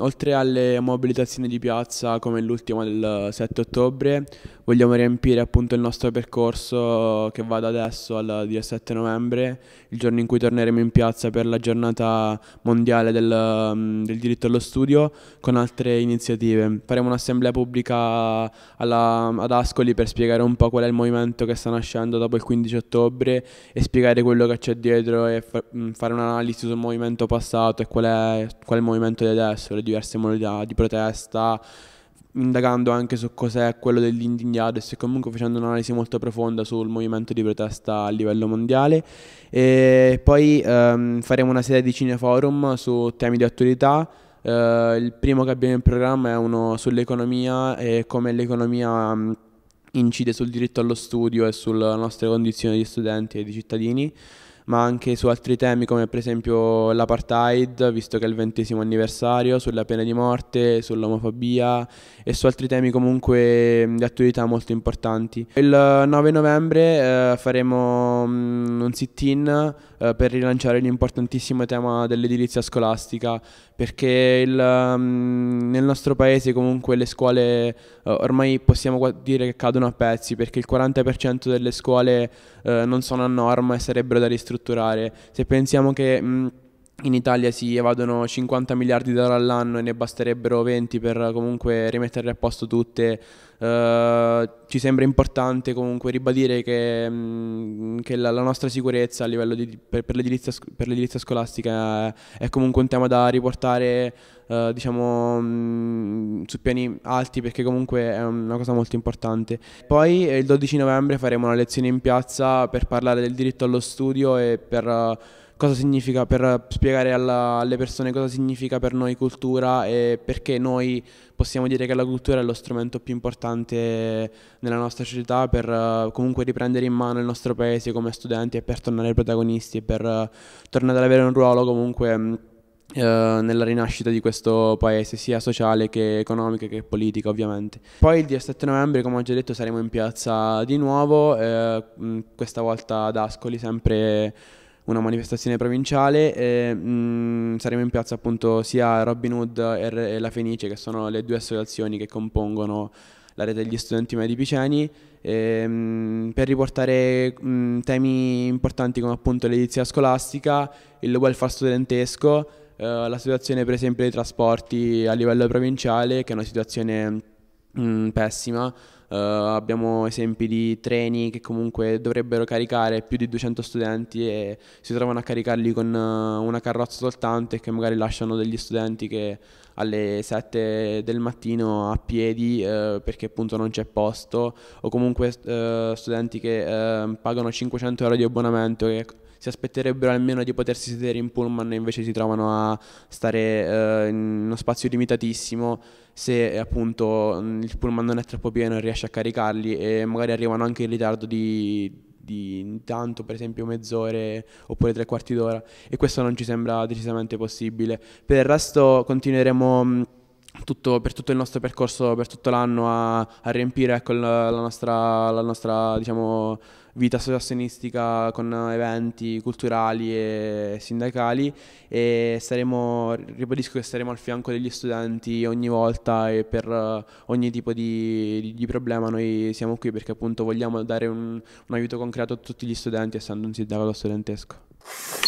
Oltre alle mobilitazioni di piazza come l'ultima del 7 ottobre, vogliamo riempire appunto il nostro percorso che va da adesso al 17 novembre, il giorno in cui torneremo in piazza per la giornata mondiale del, mm, del diritto allo studio, con altre iniziative. Faremo un'assemblea pubblica alla, ad Ascoli per spiegare un po' qual è il movimento che sta nascendo dopo il 15 ottobre e spiegare quello che c'è dietro e mm, fare un'analisi sul movimento passato e qual è, qual è il movimento di adesso, diverse modalità di protesta, indagando anche su cos'è quello dell'indignato e comunque facendo un'analisi molto profonda sul movimento di protesta a livello mondiale. E poi ehm, faremo una serie di cineforum su temi di attualità. Eh, il primo che abbiamo in programma è uno sull'economia e come l'economia mm, incide sul diritto allo studio e sulle nostre condizioni di studenti e di cittadini ma anche su altri temi come per esempio l'apartheid, visto che è il ventesimo anniversario, sulla pena di morte, sull'omofobia e su altri temi comunque di attualità molto importanti. Il 9 novembre eh, faremo un sit-in eh, per rilanciare l'importantissimo tema dell'edilizia scolastica, perché il, mh, nel nostro paese comunque le scuole eh, ormai possiamo dire che cadono a pezzi, perché il 40% delle scuole eh, non sono a norma e sarebbero da ristrutturare strutturare, se pensiamo che... Mh, in Italia si evadono 50 miliardi di dollari all'anno e ne basterebbero 20 per eh, comunque rimetterle a posto tutte. Eh, ci sembra importante comunque ribadire che, mh, mm, che la, la, nostra sicurezza a livello di, per, per, l'edilizia, per, l'edilizia, scolastica è comunque un tema da riportare eh, diciamo, mh, mm, su piani alti perché comunque è una cosa molto importante. Poi eh, il 12 novembre faremo una lezione in piazza per parlare del diritto allo studio e per... Uh, cosa significa per spiegare alla, alle persone cosa significa per noi cultura e perché noi possiamo dire che la cultura è lo strumento più importante nella nostra società per eh, comunque riprendere in mano il nostro paese come studenti e per tornare protagonisti e per eh, tornare ad avere un ruolo comunque mm, eh, nella rinascita di questo paese sia sociale che economica che politica ovviamente poi il 17 novembre come ho già detto saremo in piazza di nuovo mm, questa volta ad Ascoli sempre una manifestazione provinciale e mh, mm, saremo in piazza appunto sia Robin Hood e la Fenice che sono le due associazioni che compongono la rete degli studenti medi piceni ehm, per riportare mh, mm, temi importanti come appunto l'edizia scolastica, il welfare studentesco, eh, la situazione per esempio dei trasporti a livello provinciale che è una situazione mh, pessima Uh, abbiamo esempi di treni che comunque dovrebbero caricare più di 200 studenti e si trovano a caricarli con eh, una carrozza soltanto e che magari lasciano degli studenti che alle 7 del mattino a piedi eh, perché appunto non c'è posto o comunque eh, studenti che eh, pagano 500 euro di abbonamento che si aspetterebbero almeno di potersi sedere in pullman e invece si trovano a stare eh, in uno spazio limitatissimo se appunto il pullman non è troppo pieno e riesce riesce a caricarli e magari arrivano anche in ritardo di, di intanto per esempio mezz'ore oppure tre quarti d'ora e questo non ci sembra decisamente possibile. Per il resto continueremo tutto, per tutto il nostro percorso, per tutto l'anno a, a riempire ecco, la, la, nostra, la nostra diciamo, vita associazionistica con eventi culturali e sindacali e saremo, ribadisco che saremo al fianco degli studenti ogni volta e per eh, ogni tipo di, di problema noi siamo qui perché appunto vogliamo dare un, un aiuto concreto a tutti gli studenti essendo un sindacato studentesco.